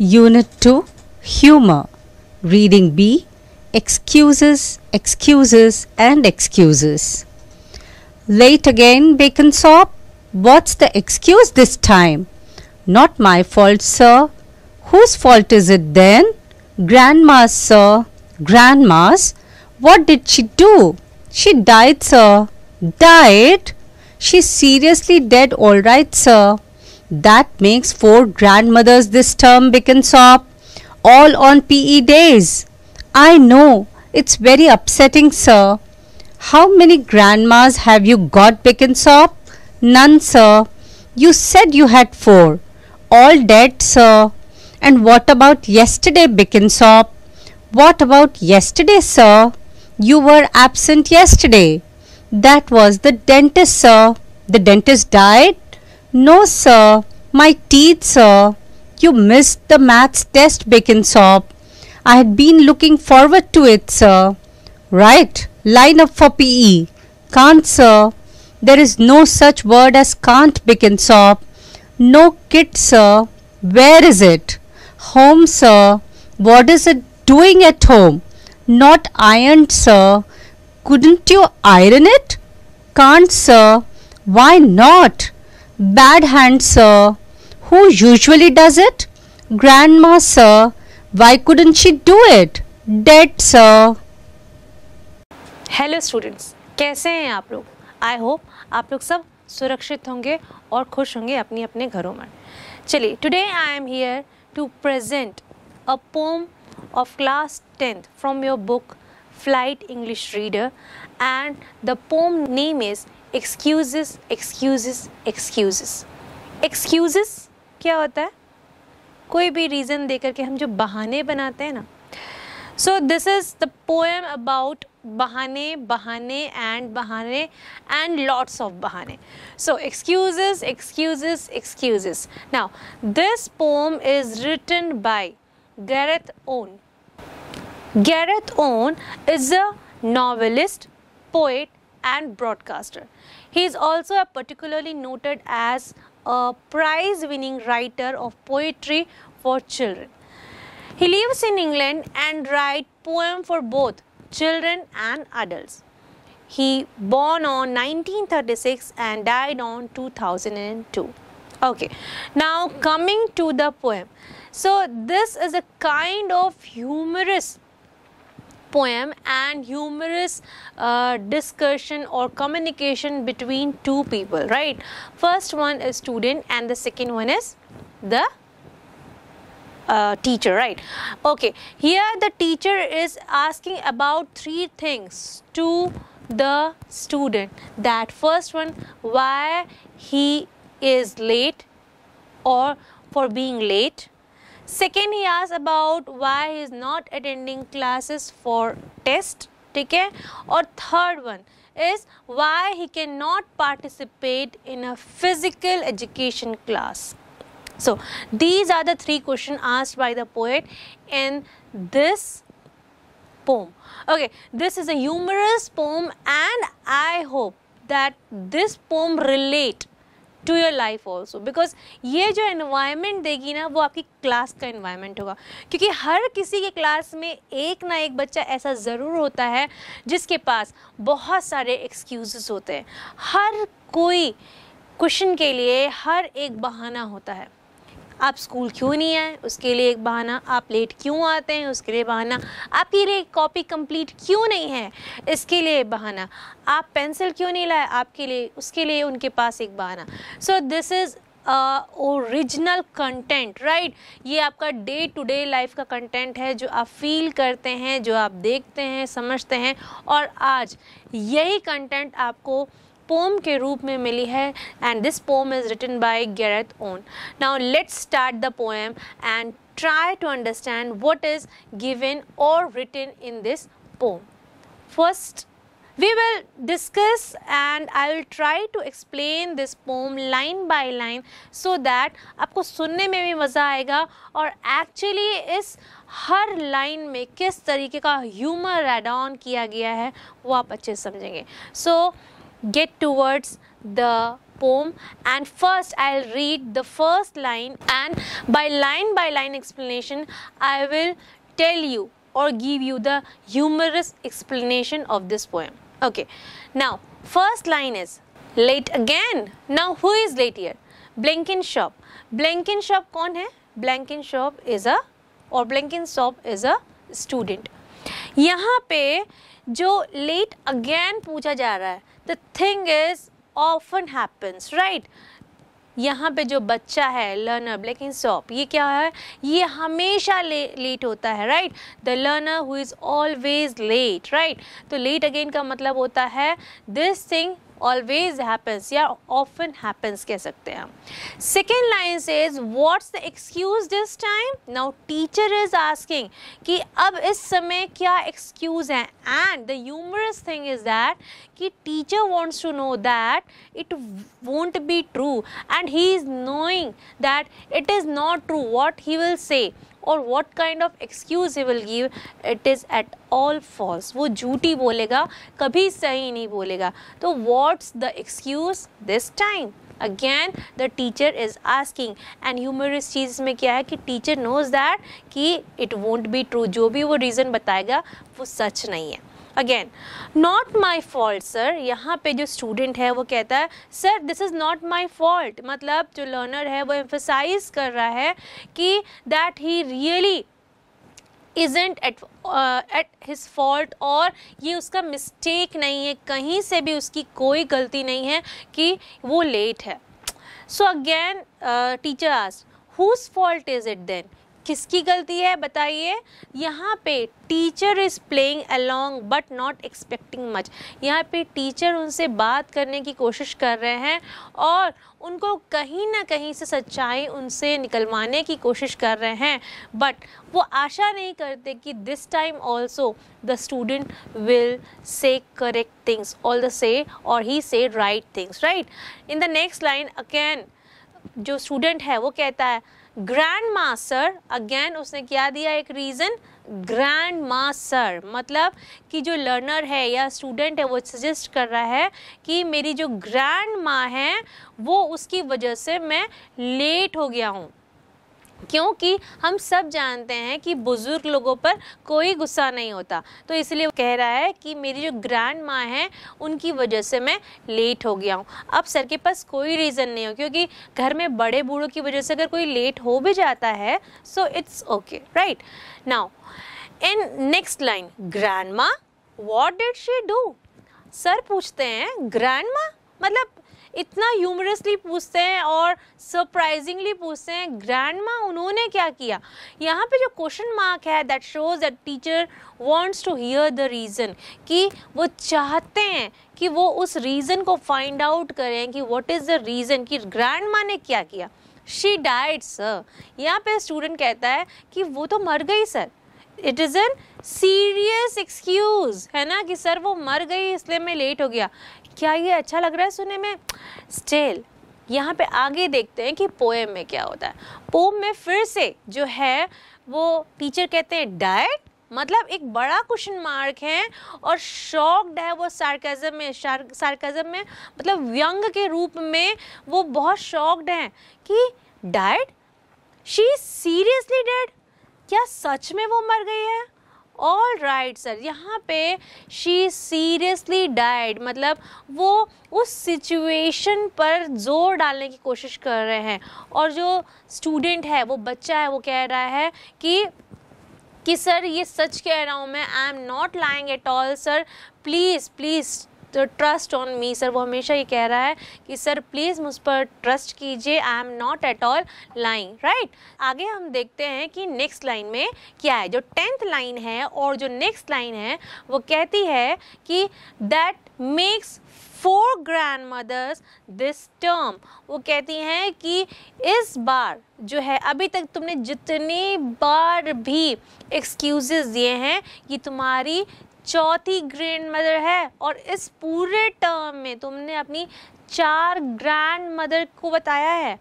Unit 2 Humor Reading B Excuses, Excuses and Excuses Late again, Bacon Sop? What's the excuse this time? Not my fault, sir. Whose fault is it then? Grandma's, sir. Grandma's? What did she do? She died, sir. Died? She's seriously dead, all right, sir. That makes four grandmothers this term, Bickensop, all on PE days. I know, it's very upsetting, sir. How many grandmas have you got, Bickensop? None, sir. You said you had four. All dead, sir. And what about yesterday, Bickensop? What about yesterday, sir? You were absent yesterday. That was the dentist, sir. The dentist died? No, sir. My teeth, sir. You missed the maths test, Bacon Sop. I had been looking forward to it, sir. Right, line up for PE. Can't, sir. There is no such word as can't, Bacon Sop. No kit, sir. Where is it? Home, sir. What is it doing at home? Not ironed, sir. Couldn't you iron it? Can't, sir. Why not? Bad hand, sir. Who usually does it? Grandma, sir. Why couldn't she do it? Dead, sir. Hello students कैसे हैं आप लोग I hope आप लोग सब सुरक्षित होंगे और खुश होंगे अपने अपने घरों में चलिए today I am here to present a poem of class tenth from your book flight English reader and the poem name is excuses excuses excuses excuses क्या होता है कोई भी रीज़न दे करके हम जो बहाने बनाते हैं ना so this is the poem about बहाने बहाने एंड बहाने एंड लॉट्स ऑफ बहाने so excuse excuse excuse now this poem is written by Gareth Owen Gareth Owen is a poet and broadcaster he is also a particularly noted as a prize winning writer of poetry for children. He lives in England and writes poems for both children and adults. He born on 1936 and died on 2002. Okay, now coming to the poem. So this is a kind of humorous poem and humorous uh, discussion or communication between two people right first one is student and the second one is the uh, teacher right okay here the teacher is asking about three things to the student that first one why he is late or for being late Second, he asks about why he is not attending classes for test. है or third one is why he cannot participate in a physical education class. So, these are the three questions asked by the poet in this poem. Okay, this is a humorous poem and I hope that this poem relate to your life also because ये जो environment देगी ना वो आपकी class का environment होगा क्योंकि हर किसी के क्लास में एक ना एक बच्चा ऐसा ज़रूर होता है जिसके पास बहुत सारे एक्सक्यूज़ होते हैं हर कोई क्वेश्चन के लिए हर एक बहाना होता है आप स्कूल क्यों नहीं आए उसके लिए एक बहाना आप लेट क्यों आते हैं उसके लिए बहाना आपके लिए कॉपी कंप्लीट क्यों नहीं है इसके लिए बहाना आप पेंसिल क्यों नहीं लाए आपके लिए उसके लिए उनके पास एक बहाना so this is original content right ये आपका डे टू डे लाइफ का कंटेंट है जो आप फील करते हैं जो आप देखते हैं समझते हैं और आज यही कंटेंट आपको पोम के रूप में मिली है and this poem is written by Gareth Owen now let's start the poem and try to understand what is given और written in this poem first we will discuss and I will try to explain this poem line by line so that आपको सुनने में भी मज़ा आएगा और actually इस हर line में किस तरीके का ह्यूमर एड ऑन किया गया है वो आप अच्छे समझेंगे सो so, get towards the poem and first I'll read the first line and by line by line explanation I will tell you or give you the humorous explanation of this poem. Okay, now first line is late again. Now who is late here? Blenkinshop Blenkinshop कौन है? Blenkinsop is a or Blenkinshop is a student. यहाँ पे जो late again पूछा जा रहा है the thing is often happens right यहाँ पे जो बच्चा है लर्नर ब्लैक इन सॉप ये क्या है ये हमेशा ले, लेट होता है right the learner who is always late right तो लेट अगेन का मतलब होता है दिस थिंग always happens या often happens कह सकते हैं Second line says what's the excuse this time? Now teacher is asking कि अब इस समय क्या excuse है and the humorous thing is that कि teacher wants to know that it won't be true and he is knowing that it is not true what he will say और what kind of excuse he will give it is at all false वो झूठी बोलेगा कभी सही नहीं बोलेगा तो what's the excuse this time again the teacher is asking and humour इस चीज़ में क्या है कि टीचर नोज दैट कि इट वोंट बी ट्रू जो भी वो रीज़न बताएगा वो सच नहीं है अगेन नॉट माई फॉल्ट सर यहाँ पे जो स्टूडेंट है वो कहता है sir this is not my fault मतलब जो लर्नर है वो एम्फोसाइज कर रहा है कि that he really isn't at at his fault और ये उसका मिस्टेक नहीं है कहीं से भी उसकी कोई गलती नहीं है कि वो लेट है सो अगेन टीचर आज whose fault is it then किसकी गलती है बताइए यहाँ पे teacher is playing along but not expecting much यहाँ पे टीचर उनसे बात करने की कोशिश कर रहे हैं और उनको कहीं ना कहीं से सच्चाई उनसे निकलवाने की कोशिश कर रहे हैं बट वो आशा नहीं करते कि this time also the student will say correct things all the say और he say right things right in the next line again जो स्टूडेंट है वो कहता है ग्रैंड मास्टर अगेन उसने क्या दिया एक रीज़न ग्रैंड मास्टर मतलब कि जो लर्नर है या स्टूडेंट है वो सजेस्ट कर रहा है कि मेरी जो ग्रैंड माँ है वो उसकी वजह से मैं लेट हो गया हूँ क्योंकि हम सब जानते हैं कि बुज़ुर्ग लोगों पर कोई गुस्सा नहीं होता तो इसलिए वो कह रहा है कि मेरी जो ग्रैंड माँ है उनकी वजह से मैं लेट हो गया हूँ अब सर के पास कोई रीज़न नहीं हो क्योंकि घर में बड़े बूढ़ों की वजह से अगर कोई लेट हो भी जाता है so it's okay right now in next line grandma what did she do sir पूछते हैं ग्रैंड माँ मतलब इतना ह्यूमरसली पूछते हैं और सरप्राइजिंगली पूछते हैं ग्रैंड माँ उन्होंने क्या किया यहाँ पे जो क्वेश्चन मार्क है that shows that teacher wants to hear the reason कि वो चाहते हैं कि वो उस रीज़न को फाइंड आउट करें कि व्हाट इज़ द रीज़न कि ग्रैंड माँ ने क्या किया शी डाइट सर यहाँ पे स्टूडेंट कहता है कि वो तो मर गई sir it is an serious excuse है ना कि सर वो मर गई इसलिए मैं लेट हो गया क्या ये अच्छा लग रहा है सुनने में स्टेल यहाँ पे आगे देखते हैं कि पोएम में क्या होता है पोम में फिर से जो है वो टीचर कहते हैं डाइट मतलब एक बड़ा क्वेश्चन मार्क है और शॉक्ड है वो सार्कजम में सार्कजम में मतलब व्यंग के रूप में वो बहुत शॉक्ड हैं कि डाइट शी सीरियसली डेड क्या सच में वो मर गई है ऑल राइट सर यहाँ पे शी सीरियसली डाइड मतलब वो उस सिचुएशन पर जोर डालने की कोशिश कर रहे हैं और जो स्टूडेंट है वो बच्चा है वो कह रहा है कि कि सर ये सच कह रहा हूँ मैं I am not lying at all sir please please तो ट्रस्ट ऑन मी सर वो हमेशा ये कह रहा है कि सर प्लीज़ मुझ पर ट्रस्ट कीजिए I am not at all lying right आगे हम देखते हैं कि नेक्स्ट लाइन में क्या है जो टेंथ लाइन है और जो नेक्स्ट लाइन है वो कहती है कि that makes four grandmothers this term वो कहती हैं कि इस बार जो है अभी तक तुमने जितनी बार भी एक्सक्यूज दिए हैं कि तुम्हारी चौथी ग्रैंड मदर है और इस पूरे टर्म में तुमने अपनी चार ग्रैंड मदर को बताया है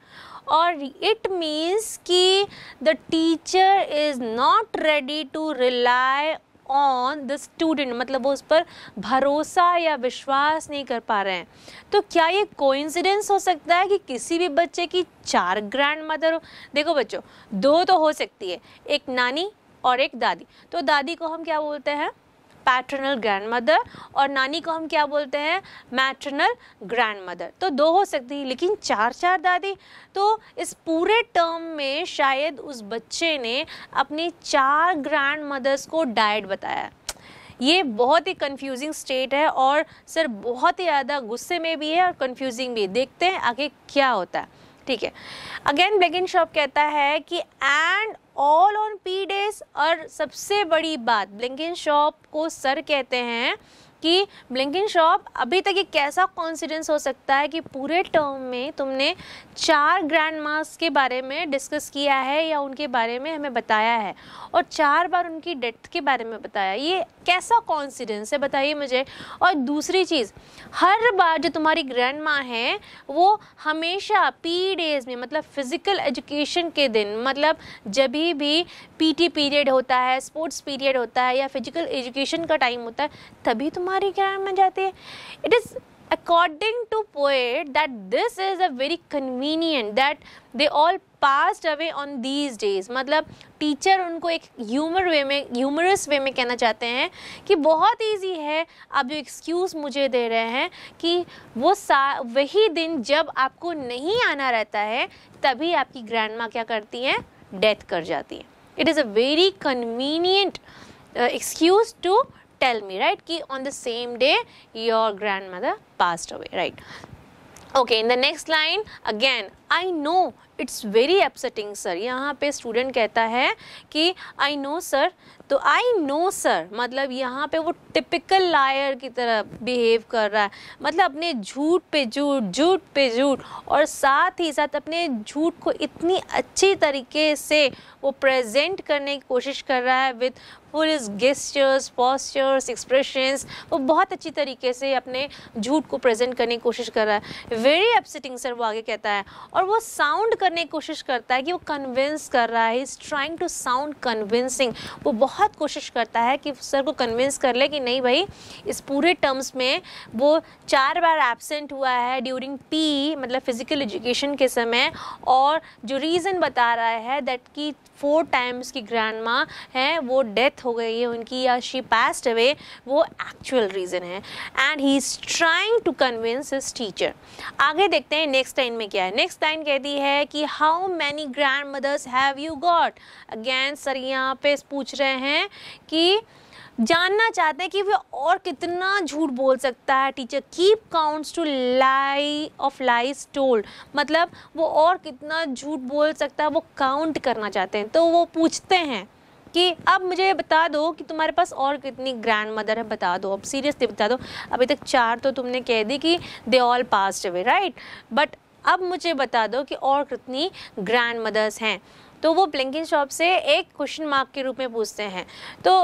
और इट मीन्स कि the teacher is not ready to rely on the student मतलब वो उस पर भरोसा या विश्वास नहीं कर पा रहे हैं तो क्या ये कोइंसिडेंस हो सकता है कि किसी भी बच्चे की चार ग्रैंड मदर हो देखो बच्चों दो तो हो सकती है एक नानी और एक दादी तो दादी को हम क्या बोलते हैं पैटर्नल ग्रैंड मदर और नानी को हम क्या बोलते हैं मैटर्नल ग्रैंड मदर तो दो हो सकती है लेकिन चार चार दादी तो इस पूरे टर्म में शायद उस बच्चे ने अपनी चार ग्रैंड मदर्स को डाइट बताया ये बहुत ही कंफ्यूजिंग स्टेट है और सर बहुत ही ज़्यादा गुस्से में भी है और कंफ्यूजिंग भी देखते हैं आगे क्या होता है ठीक है अगेन बेगिन शॉप कहता है कि and all on P days और सबसे बड़ी बात ब्लिंकिन शॉप को सर कहते हैं कि ब्लिंकिन शॉप अभी तक ये कैसा कॉन्फिडेंस हो सकता है कि पूरे टर्म में तुमने चार ग्रैंड मास के बारे में डिस्कस किया है या उनके बारे में हमें बताया है और चार बार उनकी डेथ के बारे में बताया ये कैसा कॉन्फिडेंस है बताइए मुझे और दूसरी चीज़ हर बार जो तुम्हारी ग्रैंड माँ है वो हमेशा पी डेज में मतलब फिज़िकल एजुकेशन के दिन मतलब जब भी पी पीरियड होता है स्पोर्ट्स पीरियड होता है या फिजिकल एजुकेशन का टाइम होता है तभी तुम्हारे हमारी ग्रहण में जाती है it is according to poet that this is a very convenient that they all passed away on these days मतलब टीचर उनको एक ह्यूमर वे में ह्यूमरस वे में कहना चाहते हैं कि बहुत ईजी है आप जो एक्सक्यूज़ मुझे दे रहे हैं कि वो सा वही दिन जब आपको नहीं आना रहता है तभी आपकी ग्रैंड माँ क्या करती हैं डेथ कर जाती है it is a very convenient excuse to tell me right ki on the same day your grandmother passed away right okay in the next line again I know it's very upsetting sir यहाँ पे student कहता है कि I know sir तो I know sir मतलब यहाँ पे वो टिपिकल लायर की तरह बिहेव कर रहा है मतलब अपने झूठ पे झूठ झूठ पे झूठ और साथ ही साथ अपने झूठ को इतनी अच्छी तरीके से वो प्रेजेंट करने की कोशिश कर रहा है with full gestures postures expressions वो बहुत अच्छी तरीके से अपने झूठ को प्रेजेंट करने की कोशिश कर रहा है वेरी अपसेटिंग सर वो आगे कहता है और वो साउंड करने की कोशिश करता है कि वो कन्विंस कर रहा है is trying to sound convincing वो बहुत कोशिश करता है कि सर को कन्विंस कर ले कि नहीं भाई इस पूरे टर्म्स में वो चार बार एबसेंट हुआ है ड्यूरिंग पी मतलब फिज़िकल एजुकेशन के समय और जो रीज़न बता रहा है दैट कि फोर टाइम्स की ग्रैंड माँ है वो डेथ हो गई है उनकी या शी पास्ट अवे वो एक्चुअल रीज़न है and he is trying to convince his teacher आगे देखते हैं नेक्स्ट टाइम में क्या है नेक्स्ट लाइन कहती है कि how many grandmothers have you got again sir यहाँ पे पूछ रहे हैं कि जानना चाहते हैं कि वे और कितना झूठ बोल सकता है teacher keep counts to lie of lies told मतलब वो और कितना झूठ बोल सकता है वो काउंट करना चाहते हैं तो वो पूछते हैं कि अब मुझे बता दो कि तुम्हारे पास और कितनी ग्रैंड मदर है बता दो अब सीरियसली बता दो अभी तक चार तो तुमने कह दी कि they all passed away right but अब मुझे बता दो कि और कितनी ग्रैंड मदर्स हैं तो वो ब्लिंकिन शॉप से एक क्वेश्चन मार्क के रूप में पूछते हैं तो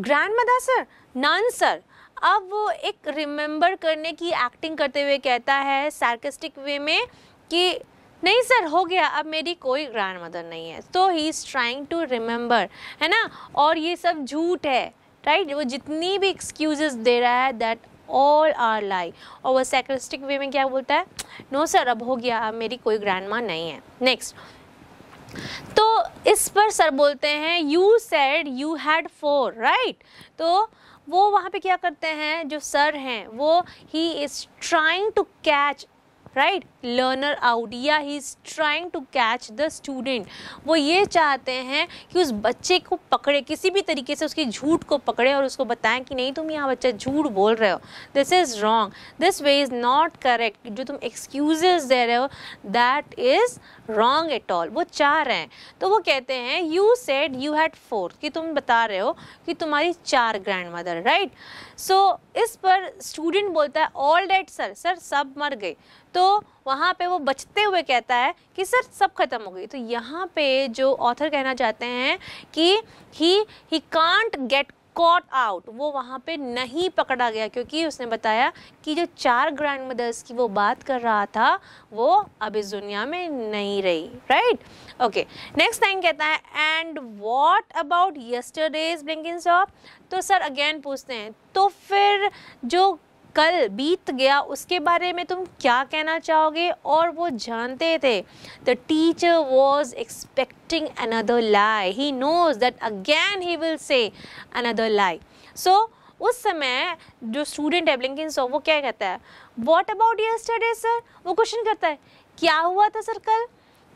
grandmother sir nan sir अब वो एक रिमेंबर करने की एक्टिंग करते हुए कहता है सार्केस्टिक वे में कि नहीं सर हो गया अब मेरी कोई ग्रैंड मदर नहीं है तो he is trying to remember है ना और ये सब झूठ है राइट right? वो जितनी भी एक्सक्यूजेस दे रहा है दैट ऑल आर लाइफ और वो सैक्रिस्टिक वे में क्या बोलता है नो no, सर अब हो गया अब मेरी कोई ग्रैंड माँ नहीं है नेक्स्ट तो इस पर सर बोलते हैं you said you had four right तो वो वहाँ पे क्या करते हैं जो सर हैं वो he is trying to catch right learner out या he is trying to catch the student वो ये चाहते हैं कि उस बच्चे को पकड़े किसी भी तरीके से उसकी झूठ को पकड़े और उसको बताएं कि नहीं तुम यहाँ बच्चा झूठ बोल रहे हो this is wrong this way is not correct जो तुम एक्सक्यूजेस दे रहे हो that is wrong at all वो चाह रहे हैं तो वो कहते हैं you said you had four कि तुम बता रहे हो कि तुम्हारी चार grandmother right so so, इस पर स्टूडेंट बोलता है ऑल डेट सर सर सब मर गए तो वहाँ पे वो बचते हुए कहता है कि सर सब खत्म हो गई तो यहाँ पे जो ऑथर कहना चाहते हैं कि he he can't get caught out वो वहाँ पे नहीं पकड़ा गया क्योंकि उसने बताया कि जो चार ग्रैंड मदर्स की वो बात कर रहा था वो अब इस दुनिया में नहीं रही राइट ओके नेक्स्ट टाइम कहता है and what about yesterday's Blenkinsop तो सर अगेन पूछते हैं तो फिर जो कल बीत गया उसके बारे में तुम क्या कहना चाहोगे और वो जानते थे the teacher was expecting another lie he knows that again he will say another lie so उस समय जो स्टूडेंट है ब्लिंकिन सो वो क्या कहता है what about your studies sir वो क्वेश्चन करता है क्या हुआ था सर कल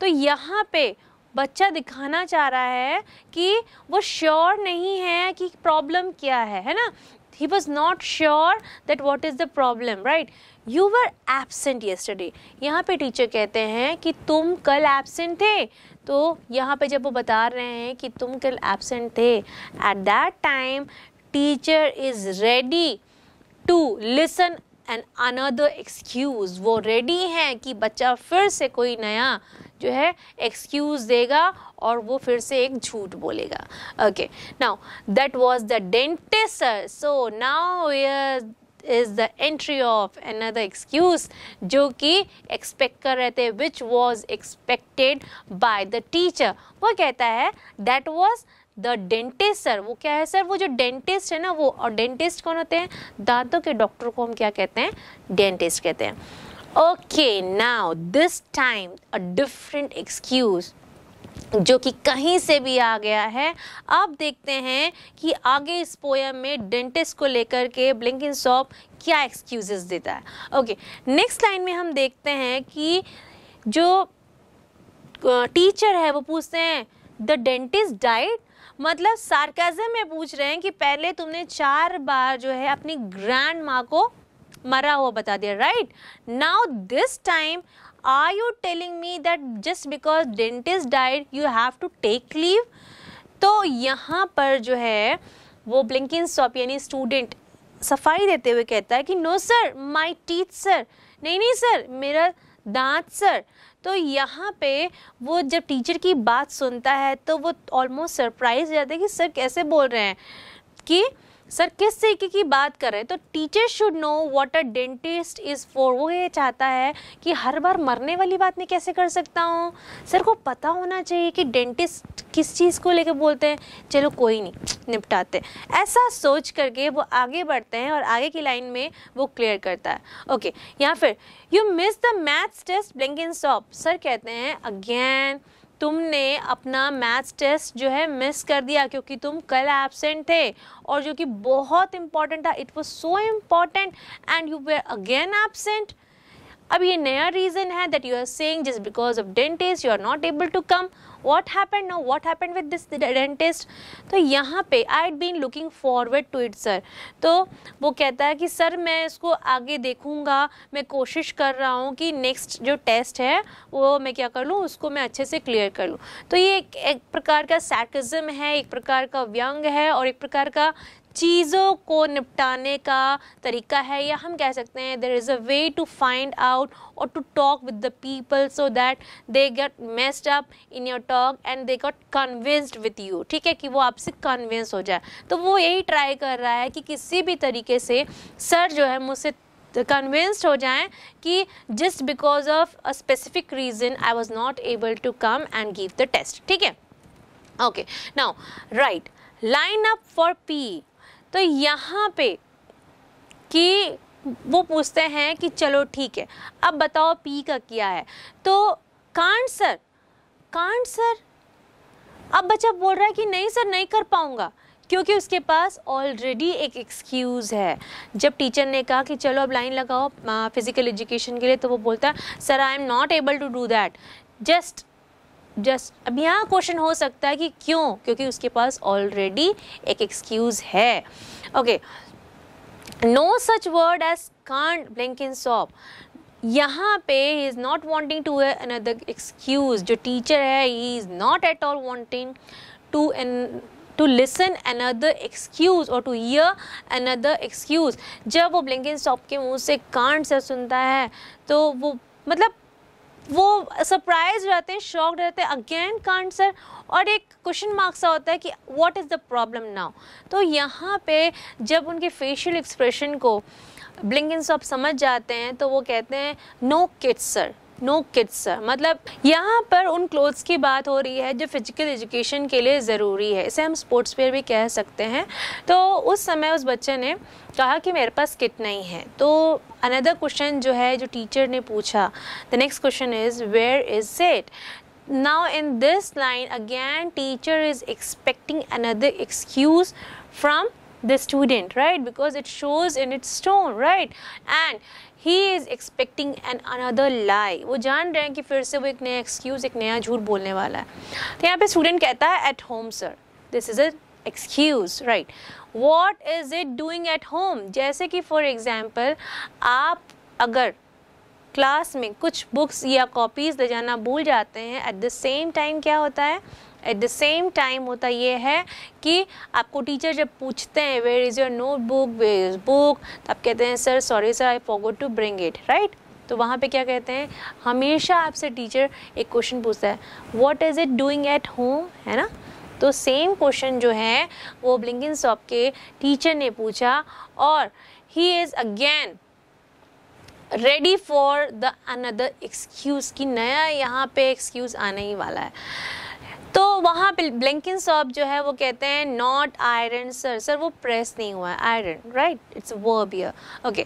तो यहाँ पे बच्चा दिखाना चाह रहा है कि वो श्योर नहीं है कि प्रॉब्लम क्या है है ना he was not sure that what is the problem right you were absent yesterday यहाँ पे टीचर कहते हैं कि तुम कल absent थे तो यहाँ पे जब वो बता रहे हैं कि तुम कल absent थे at that time teacher is ready to listen and another excuse वो रेडी हैं कि बच्चा फिर से कोई नया जो है एक्सक्यूज़ देगा और वो फिर से एक झूठ बोलेगा okay now that was the dentist so now is the entry of another excuse जो कि एक्सपेक्ट कर रहे थे which was expected by the teacher वो कहता है that was the dentist sir वो क्या है सर वो जो डेंटिस्ट है ना वो और डेंटिस्ट कौन होते हैं दांतों के डॉक्टर को हम क्या कहते हैं डेंटिस्ट कहते हैं okay now this time a different excuse जो कि कहीं से भी आ गया है अब देखते हैं कि आगे इस पोयम में डेंटिस्ट को लेकर के ब्लिंक इन सॉप क्या एक्सक्यूजेस देता है ओके नेक्स्ट लाइन में हम देखते हैं कि जो टीचर है वो पूछते हैं द डेंटिस्ट डाइट मतलब सार्केजम में पूछ रहे हैं कि पहले तुमने चार बार जो है अपनी ग्रैंड माँ को मरा हुआ बता दिया right now this time are you telling me that just because dentist died you have to take leave तो यहाँ पर जो है वो ब्लिंकिन स्टॉप यानी स्टूडेंट सफाई देते हुए कहता है कि no sir my teeth sir नहीं नहीं सर मेरा द आंसर तो यहाँ पे वो जब टीचर की बात सुनता है तो वो ऑलमोस्ट सरप्राइज जाता है कि सर कैसे बोल रहे हैं कि सर किस तरीके की बात कर रहे हैं तो teacher should know what a dentist is for वो ये चाहता है कि हर बार मरने वाली बात मैं कैसे कर सकता हूँ सर को पता होना चाहिए कि डेंटिस्ट किस चीज़ को लेकर बोलते हैं चलो कोई नहीं निपटाते ऐसा सोच करके वो आगे बढ़ते हैं और आगे की लाइन में वो क्लियर करता है ओके या फिर you miss the maths test in sop sir कहते हैं अगेन तुमने अपना मैथ्स टेस्ट जो है मिस कर दिया क्योंकि तुम कल एबसेंट थे और जो कि बहुत इंपॉर्टेंट था it was so important and you were again absent अब ये नया रीज़न है that you are saying just because of dentist you are not able to come what happen no what happen with this dentist तो यहाँ पे I'd been looking forward to it sir तो वो कहता है कि sir मैं इसको आगे देखूँगा मैं कोशिश कर रहा हूँ कि नेक्स्ट जो टेस्ट है वो मैं क्या कर लूँ उसको मैं अच्छे से क्लियर कर लूँ तो ये एक, एक प्रकार का सैकजम है एक प्रकार का व्यंग है और एक प्रकार का चीज़ों को निपटाने का तरीका है या हम कह सकते हैं there is a way to find out और to talk with the people so that they get messed up in your talk and they got convinced with you ठीक है कि वो आपसे कन्विंस हो जाए तो वो यही ट्राई कर रहा है कि किसी भी तरीके से सर जो है मुझसे कन्विंस्ड हो जाएं कि just because of a specific reason I was not able to come and give the test ठीक है okay now right line up for P तो यहाँ पे कि वो पूछते हैं कि चलो ठीक है अब बताओ पी का क्या है तो कांड सर कांड सर अब बच्चा बोल रहा है कि नहीं सर नहीं कर पाऊँगा क्योंकि उसके पास ऑलरेडी एक एक्सक्यूज़ है जब टीचर ने कहा कि चलो अब लाइन लगाओ फिज़िकल एजुकेशन के लिए तो वो बोलता है sir I am not able to do that just just अब यहाँ क्वेश्चन हो सकता है कि क्यों क्योंकि उसके पास ऑलरेडी एक एक्सक्यूज़ है okay no such word as can't Blenkinsop यहाँ पे he is not wanting to another excuse जो टीचर है he is not at all wanting to an to listen another excuse और to hear another excuse जब वो Blinken stop के मुंह से कांड से सुनता है तो वो मतलब वो सरप्राइज रहते हैं शॉक रहते हैं अगेन कांट सर और एक क्वेश्चन मार्क्स होता है कि what is the problem now तो यहाँ पे जब उनके फेशियल एक्सप्रेशन को ब्लिंकिन तो आप समझ जाते हैं तो वो कहते हैं no kids sir no kids sir मतलब यहाँ पर उन क्लोथ्स की बात हो रही है जो फिजिकल एजुकेशन के लिए ज़रूरी है इसे हम स्पोर्ट्स वेयर भी कह सकते हैं तो उस समय उस बच्चे ने कहा कि मेरे पास किट नहीं है तो अनदर क्वेश्चन जो है जो टीचर ने पूछा the next question is where is it now in this line again teacher is expecting another excuse from the student right because it shows in its tone right and he is expecting an another lie वो जान रहे हैं कि फिर से वो एक नया एक्सक्यूज़ एक नया झूठ बोलने वाला है तो यहाँ पे स्टूडेंट कहता है at home sir this is a excuse right what is it doing at home जैसे कि फॉर एग्ज़ाम्पल आप अगर क्लास में कुछ बुक्स या कॉपीज़ ले जाना भूल जाते हैं एट द सेम टाइम क्या होता है एट द सेम टाइम होता ये है कि आपको टीचर जब पूछते हैं where is your notebook where is book तो आप कहते हैं sir sorry sir I forgot to bring it right तो वहाँ पे क्या कहते हैं हमेशा आपसे टीचर एक क्वेश्चन पूछता है what is it doing at home है ना तो सेम क्वेश्चन जो है वो ब्लिंगिन सॉप के टीचर ने पूछा और he is again ready for the another excuse कि नया यहाँ पे एक्सक्यूज़ आने ही वाला है तो वहाँ ब्लैंकिन सॉप जो है वो कहते हैं नॉट आयरन सर सर वो प्रेस नहीं हुआ है iron right it's verb here okay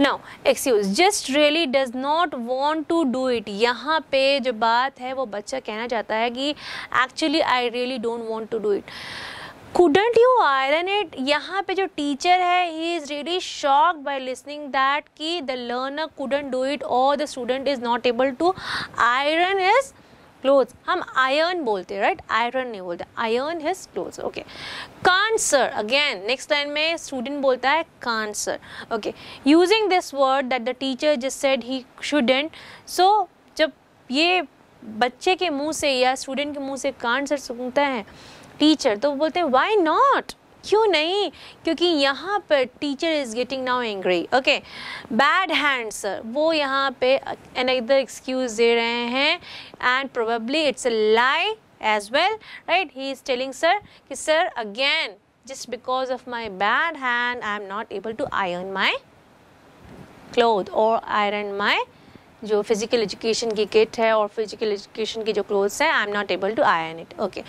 now excuse just really does not want to do it यहाँ पे जो बात है वो बच्चा कहना चाहता है कि actually I really don't want to do it couldn't you iron it यहाँ पे जो टीचर है he is really shock by listening that कि the learner couldn't do it और the student is not able to iron is close हम iron बोलते हैं right iron नहीं बोलते iron his close okay can't sir again next line में student बोलता है can't sir okay using this word that the teacher जिस said he shouldn't so जब ये बच्चे के मुंह से या स्टूडेंट के मुंह से कान सर सूंघता है टीचर तो वो बोलते हैं वाई नॉट क्यों नहीं क्योंकि यहाँ पर teacher is getting now angry okay bad hand sir वो यहाँ पे एन इधर एक्सक्यूज़ दे रहे हैं and probably it's a lie as well right he is telling sir कि sir again just because of my bad hand I am not able to iron my cloth और iron my जो physical education की kit है और physical education की जो clothes हैं I am not able to iron it okay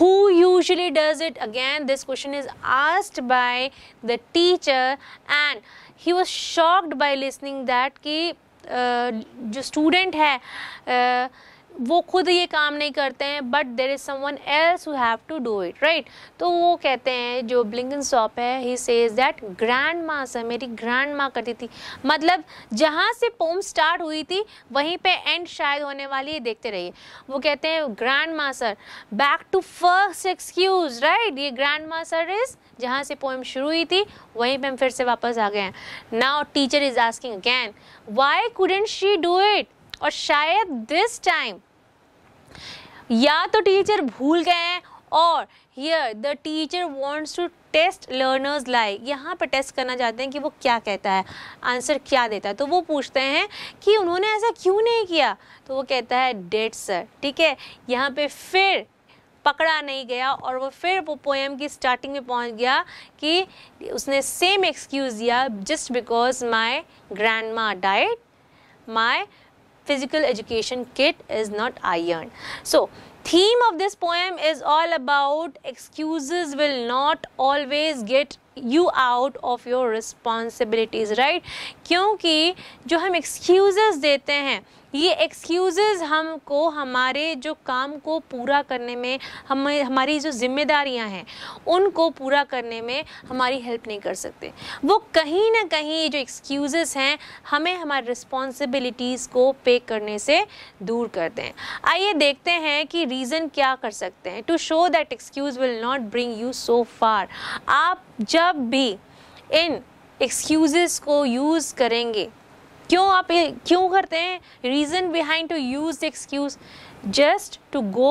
who usually does it again this question is asked by the teacher and he was shocked by listening that कि uh, जो student है uh, वो खुद ये काम नहीं करते हैं but there is someone else who have to do it right तो वो कहते हैं जो ब्लिंगन शॉप है ही सेज दैट ग्रैंड माँ से मेरी ग्रैंड माँ करती थी मतलब जहाँ से पोम स्टार्ट हुई थी वहीं पे एंड शायद होने वाली है देखते रहिए वो कहते हैं ग्रैंड माँ sir back to first excuse right ये ग्रैंड माँ सर इज़ जहाँ से पोएम शुरू हुई थी वहीं पे हम फिर से वापस आ गए हैं now teacher is asking again why couldn't she do it और शायद दिस टाइम या तो टीचर भूल गए हैं और here the teacher wants to test learners like यहाँ पर टेस्ट करना चाहते हैं कि वो क्या कहता है आंसर क्या देता है तो वो पूछते हैं कि उन्होंने ऐसा क्यों नहीं किया तो वो कहता है डेट सर ठीक है यहाँ पे फिर पकड़ा नहीं गया और वो फिर वो पोएम की स्टार्टिंग में पहुंच गया कि उसने सेम एक्सक्यूज़ दिया जस्ट बिकॉज माई ग्रैंड माँ died my physical education kit is not iron. So theme of this poem is all about excuses will not always get you out of your responsibilities, right? क्योंकि जो हम excuses देते हैं ये एक्सक्यूज़ेज हमको हमारे जो काम को पूरा करने में हमें हमारी जो जिम्मेदारियां हैं उनको पूरा करने में हमारी हेल्प नहीं कर सकते वो कहीं ना कहीं ये जो एक्सक्यूजेस हैं हमें हमारे रिस्पॉन्सिबिलिटीज़ को पे करने से दूर कर दें आइए देखते हैं कि रीज़न क्या कर सकते हैं to show that excuse will not bring you so far आप जब भी इन एक्सक्यूजेस को यूज़ करेंगे क्यों आप क्यों करते हैं reason behind to use excuse just to go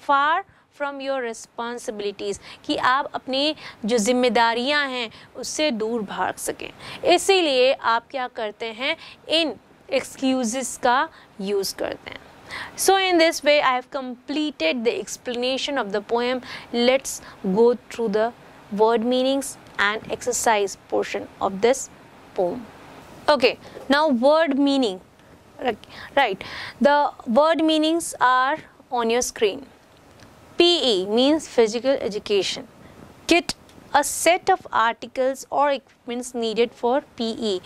far from your responsibilities कि आप अपनी जो जिम्मेदारियां हैं उससे दूर भाग सकें इसीलिए आप क्या करते हैं इन एक्सक्यूजेस का यूज करते हैं so in this way I have completed the explanation of the poem let's go through the word meanings and exercise portion of this poem okay Now word meaning, right? The word meanings are on your screen. PE means physical education. Kit, a set of articles or equipments needed for PE.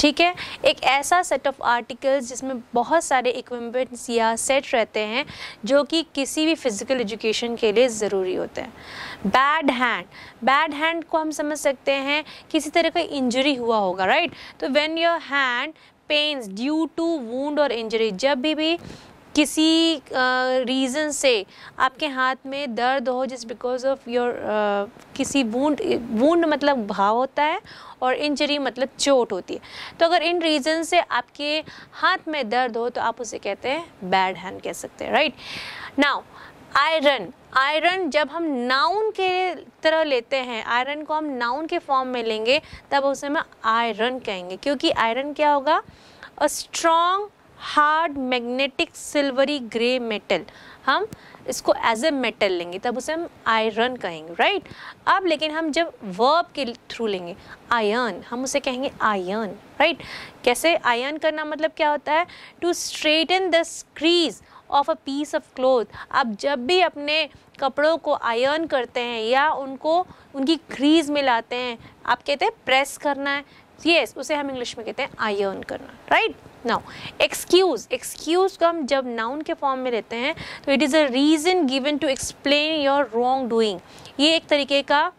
ठीक है एक ऐसा set of articles जिसमें बहुत सारे equipments या set रहते हैं जो कि किसी भी फिज़िकल एजुकेशन के लिए ज़रूरी होते हैं बैड हैंड बैड हैंड को हम समझ सकते हैं किसी तरह का इंजरी हुआ होगा राइट तो when your hand pains due to wound और इंजरी जब भी भी किसी रीज़न uh, से आपके हाथ में दर्द हो जिस बिकॉज ऑफ योर किसी वूंड वूंड मतलब घाव होता है और इंजरी मतलब चोट होती है तो अगर इन रीजन से आपके हाथ में दर्द हो तो आप उसे कहते हैं बैड हैंड कह सकते हैं राइट नाउ आयरन आयरन जब हम नाउन के तरह लेते हैं आयरन को हम नाउन के फॉर्म में लेंगे तब उसे हम आयरन कहेंगे क्योंकि आयरन क्या होगा a strong hard magnetic silvery grey metal हम इसको एज ए मेटल लेंगे तब उसे हम आयरन कहेंगे राइट अब लेकिन हम जब वर्ब के थ्रू लेंगे आयन हम उसे कहेंगे आयन राइट कैसे आयन करना मतलब क्या होता है to straighten the creases of a piece of cloth आप जब भी अपने कपड़ों को आयर्न करते हैं या उनको उनकी क्रीज में लाते हैं आप कहते हैं प्रेस करना है येस yes, उसे हम इंग्लिश में कहते हैं आयर्न करना right right? Now excuse excuse को हम जब नाउन के फॉर्म में लेते हैं तो it is a reason given to explain your wrongdoing ये एक तरीके का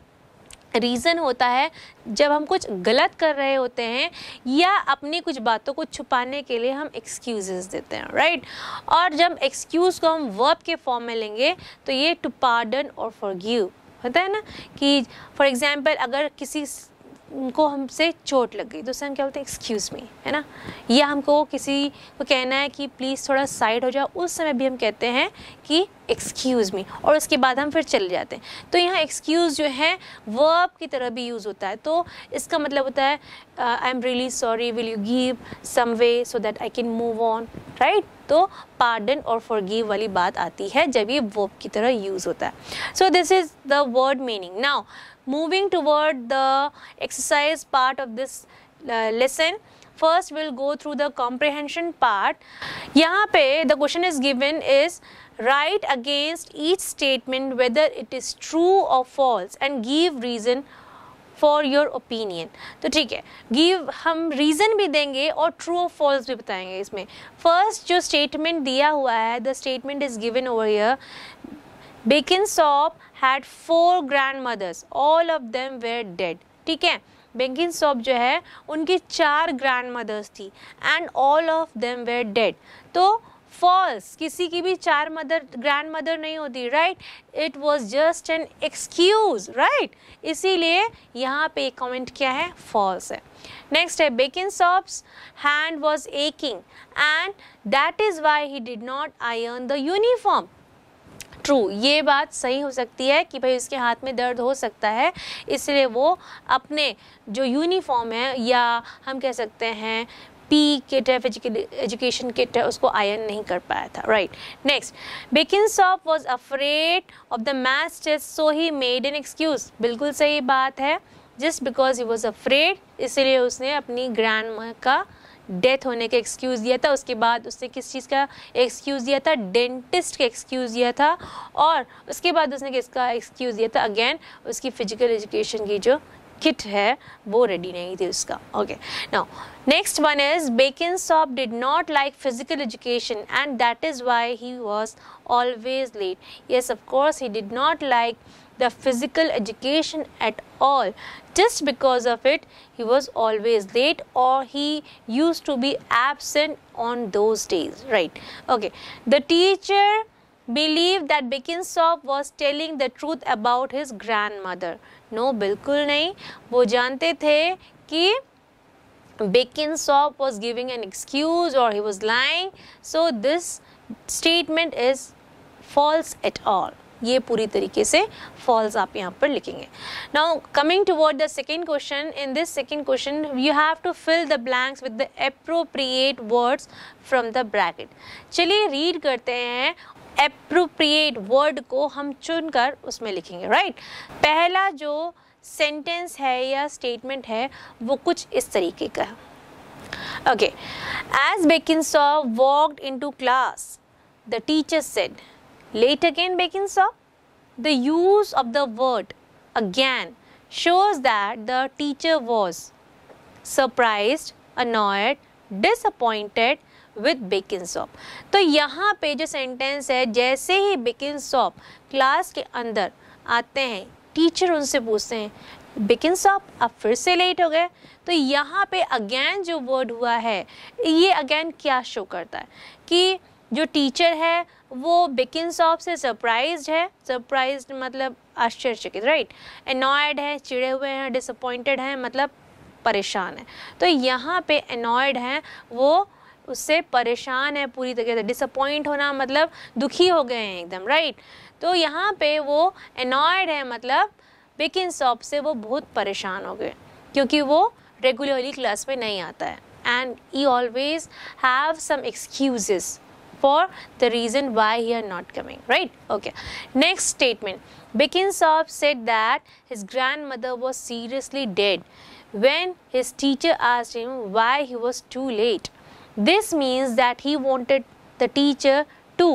रीज़न होता है जब हम कुछ गलत कर रहे होते हैं या अपनी कुछ बातों को छुपाने के लिए हम एक्सक्यूजेस देते हैं राइट और जब एक्सक्यूज़ को हम वर्ब के फॉर्म में लेंगे तो ये टू पार्डन और गिव होता है ना कि फॉर एग्जांपल अगर किसी उनको हमसे चोट लग गई तो उससे हम क्या बोलते हैं एक्सक्यूज़ मी है ना या हमको किसी को कहना है कि प्लीज़ थोड़ा साइड हो जाओ उस समय भी हम कहते हैं कि एक्सक्यूज़ मी और उसके बाद हम फिर चले जाते हैं तो यहाँ एक्सक्यूज़ जो है वर्ब की तरह भी यूज़ होता है तो इसका मतलब होता है I am really sorry will you give some way so that I can move on right तो पार्डन और फॉरगिव वाली बात आती है जब ये वर्ब की तरह यूज़ होता है so this is the word meaning now moving toward the exercise part of this uh, lesson first we'll go through the comprehension part yahan pe the question is given is write against each statement whether it is true or false and give reason for your opinion तो ठीक है give हम reason भी देंगे और true और false भी बताएंगे इसमें फर्स्ट जो स्टेटमेंट दिया हुआ है the statement is given over year baking had four grandmothers all of them were dead ठीक है बेकिंग सॉप जो है उनकी चार ग्रैंड मदर्स थी and all of them were dead तो फॉल्स किसी की भी चार मदर ग्रैंड मदर नहीं होती right it was just an excuse right इसीलिए यहाँ पे कमेंट क्या है फॉल्स है नेक्स्ट है Binkinsop's hand was aching and that is why he did not iron the uniform true ये बात सही हो सकती है कि भाई उसके हाथ में दर्द हो सकता है इसलिए वो अपने जो यूनिफॉर्म है या हम कह सकते हैं P kit F education kit है उसको आयन नहीं कर पाया था right next Binkinsop was afraid of the math test so he made an excuse बिल्कुल सही बात है just because he was afraid इसलिए उसने अपनी ग्रैंड का डेथ होने का एक्सक्यूज़ दिया था उसके बाद उसने किस चीज़ का एक्सक्यूज़ दिया था डेंटिस्ट का एक्सक्यूज़ दिया था और उसके बाद उसने किसका एक्सक्यूज़ दिया था अगेन उसकी फ़िज़िकल एजुकेशन की जो किट है वो रेडी नहीं थी उसका okay now next one is Binkinsop did not like physical education and that is why he was always late yes of course he did not like the physical education at all just because of it he was always late or he used to be absent on those days right okay the teacher believed that Bekingsoff was telling the truth about his grandmother no बिल्कुल नहीं वो जानते थे कि Bekingsoff was giving an excuse or he was lying so this statement is false at all ये पूरी तरीके से फॉल्स आप यहाँ पर लिखेंगे now coming toward the second question in this second question you have to fill the blanks with the appropriate words from the bracket चलिए read करते हैं अप्रोप्रिएट वर्ड को हम चुनकर उसमें लिखेंगे राइट right? पहला जो सेंटेंस है या स्टेटमेंट है वो कुछ इस तरीके का है Binkinsop walked into class the teacher said Late again baking soda. The use of the word again shows that the teacher was surprised, annoyed, disappointed with Binkinsop तो यहाँ पे जो सेंटेंस है जैसे ही baking shop class के अंदर आते हैं टीचर उनसे पूछते हैं बेकिंग सॉप अब फिर से लेट हो गए तो यहाँ पे अगेन जो वर्ड हुआ है ये अगेन क्या शो करता है कि जो टीचर है वो बिकिन सॉफ से सरप्राइज है सरप्राइज मतलब आश्चर्यचकित राइट एनॉयड है चिड़े हुए हैं डिसअपॉइंटेड हैं मतलब परेशान है तो यहाँ पे एनॉयड हैं वो उससे परेशान है पूरी तरीके से डिसअपॉइंट होना मतलब दुखी हो गए हैं एकदम राइट तो यहाँ पे वो एनॉयड है मतलब बिकिन सॉफ से वो बहुत परेशान हो गए क्योंकि वो रेगुलरली क्लास में नहीं आता है and he always have some excuse for the reason why he are not coming right okay next statement Bickensop said that his grandmother was seriously dead when his teacher asked him why he was too late this means that he wanted the teacher to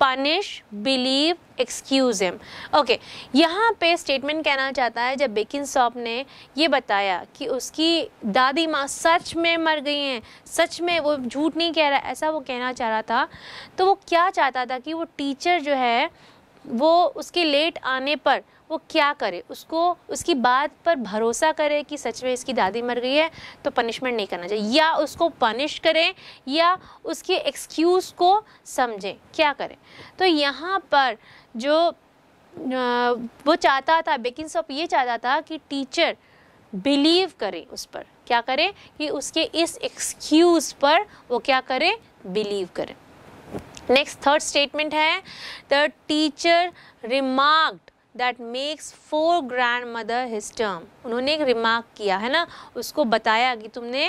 punish believe excuse him okay यहाँ पे statement कहना चाहता है जब बेकिन shop ने ये बताया कि उसकी दादी माँ सच में मर गई हैं सच में वो झूठ नहीं कह रहा ऐसा वो कहना चाह रहा था तो वो क्या चाहता था कि वो टीचर जो है वो उसके लेट आने पर वो क्या करे उसको उसकी बात पर भरोसा करे कि सच में इसकी दादी मर गई है तो पनिशमेंट नहीं करना चाहिए या उसको पनिश करें या उसके एक्सक्यूज़ को समझें क्या करें तो यहाँ पर जो वो चाहता था बेकिन सब ये चाहता था कि टीचर बिलीव करें उस पर क्या करें कि उसके इस एक्सक्यूज़ पर वो क्या करें बिलीव करें नेक्स्ट थर्ड स्टेटमेंट है the teacher remark that makes four grandmother his term उन्होंने एक रिमार्क किया है ना उसको बताया कि तुमने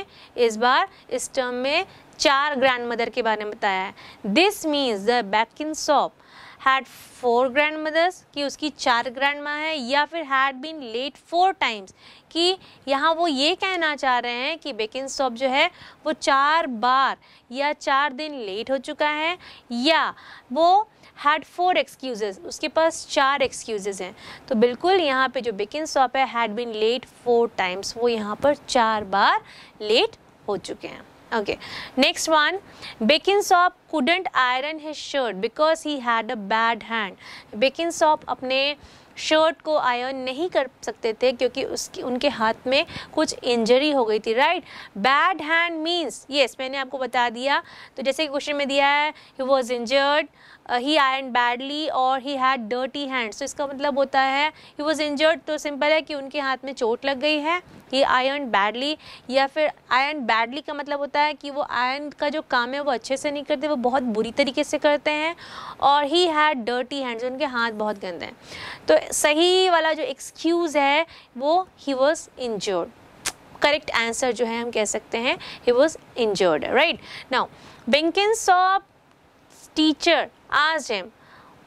इस बार इस टर्म में चार ग्रैंड मदर के बारे में बताया है this means the Binkinsop had four grandmothers कि उसकी चार ग्रैंड माँ है या फिर had been late four times कि यहाँ वो ये कहना चाह रहे हैं कि बेकिन सॉप जो है वो चार बार या चार दिन लेट हो चुका है या वो हैड फोर एक्सक्यूजेज उसके पास चार एक्सक्यूजेज हैं तो बिल्कुल यहाँ पे जो बिकिन सॉप है had been late four times वो यहाँ पर चार बार लेट हो चुके हैं okay next one Binkinsop couldn't iron his shirt because he had a bad hand Binkinsop अपने शर्ट को आयरन नहीं कर सकते थे क्योंकि उसकी उनके हाथ में कुछ इंजरी हो गई थी right bad hand means yes मैंने आपको बता दिया तो जैसे कि क्वेश्चन में दिया है he was injured he iron badly और ही हैड डर्टी हैंड्स तो इसका मतलब होता है ही वॉज इंजर्ड तो सिंपल है कि उनके हाथ में चोट लग गई है कि आयन बैडली या फिर आयन बैडली का मतलब होता है कि वो आयन का जो काम है वो अच्छे से नहीं करते वो बहुत बुरी तरीके से करते हैं और ही हैड डर्टी हैंड्स उनके हाथ बहुत गंदे हैं तो सही वाला जो एक्सक्यूज़ है वो he was injured correct answer जो है हम कह सकते हैं he was injured right now Binkinsop teacher आज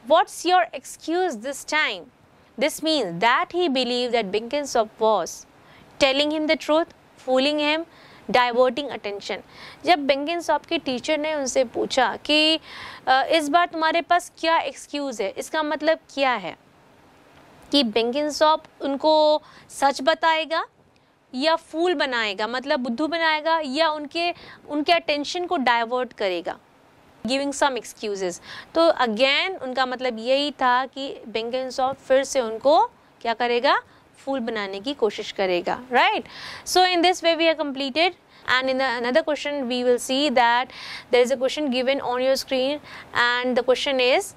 what's your excuse this time this means that he believe that Binkinsop was telling him the truth fooling him diverting attention जब बेंगिन shop के teacher ने उनसे पूछा कि इस बार तुम्हारे पास क्या एक्सक्यूज़ है इसका मतलब क्या है कि बेंगिन सॉप उनको सच बताएगा या फूल बनाएगा मतलब बुद्धू बनाएगा या उनके उनके अटेंशन को डाइवर्ट करेगा गिविंग सम एक्सक्यूजेस तो अगेन उनका मतलब यही था कि बेंगिन सॉप फिर से उनको क्या करेगा फूल बनाने की कोशिश करेगा right so in this way we are completed and in another question we will see that there is a question given on your screen and the question is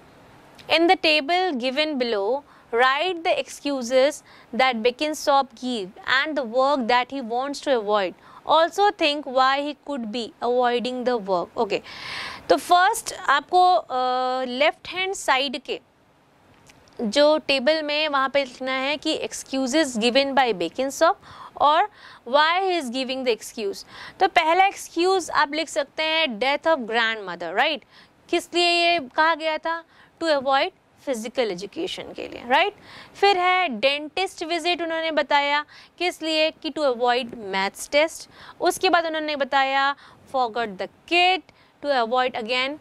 in the table given below right the excuse that Binkinsop give and the work that he wants to avoid also think why he could be avoiding the work okay तो first आपको left hand side के जो table में वहाँ पे लिखना है कि excuses given by Binkinsop और why he is giving the excuse तो पहला एक्सक्यूज़ आप लिख सकते हैं death of grandmother right किस लिए ये कहा गया था टू अवॉइड फिजिकल एजुकेशन के लिए राइट right? फिर है डेंटिस्ट विजिट उन्होंने बताया किस लिए कि टू अवॉइड मैथ्स टेस्ट उसके बाद उन्होंने बताया forgot the kit to avoid again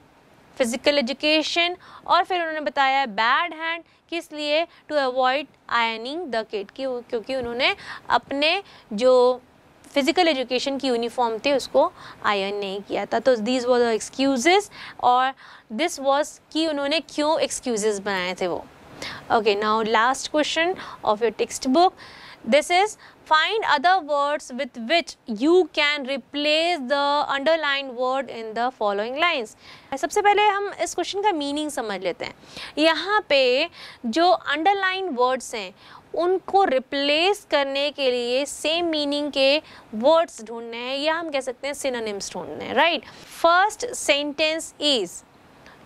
physical education और फिर उन्होंने बताया बैड हैंड किस लिए to avoid ironing the kit की क्योंकि उन्होंने अपने जो फिज़िकल एजुकेशन की यूनिफॉर्म थी उसको आयन नहीं किया था तो दिस वॉज एक्सक्यूज़ और दिस वॉज कि उन्होंने क्यों एक्सक्यूज़ बनाए थे वो okay now last question of your textbook this is find other words with which you can replace the underlined word in the following lines सबसे पहले हम इस क्वेश्चन का मीनिंग समझ लेते हैं यहाँ पे जो अंडरलाइन वर्ड्स हैं उनको रिप्लेस करने के लिए सेम मीनिंग के वर्ड्स ढूंढने हैं या हम कह सकते हैं सिनोनिम्स ढूंढने हैं right first sentence is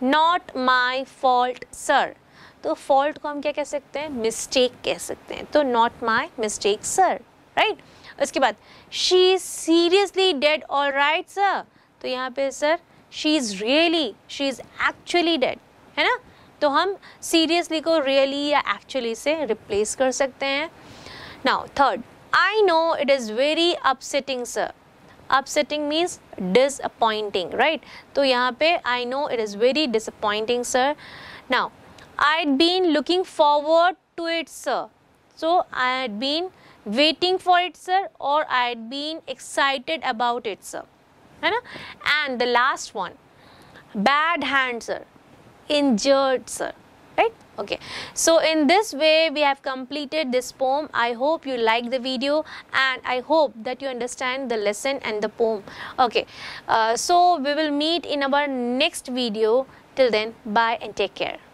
not my fault sir तो फॉल्ट को हम क्या कह सकते हैं मिस्टेक कह सकते हैं तो not my mistake sir right उसके बाद she is seriously dead all right sir तो यहाँ पे sir she is really she is actually dead है ना तो हम सीरियसली को रियली या एक्चुअली से रिप्लेस कर सकते हैं now third I know it is very upsetting sir upsetting means disappointing right तो यहाँ पे I know it is very disappointing sir now I been looking forward to it sir so I been waiting for it sir or I had been excited about it sir. And the last one bad hand sir, injured sir. Right? Okay. So in this way we have completed this poem. I hope you like the video and I hope that you understand the lesson and the poem. Okay. Uh, so we will meet in our next video. Till then bye and take care.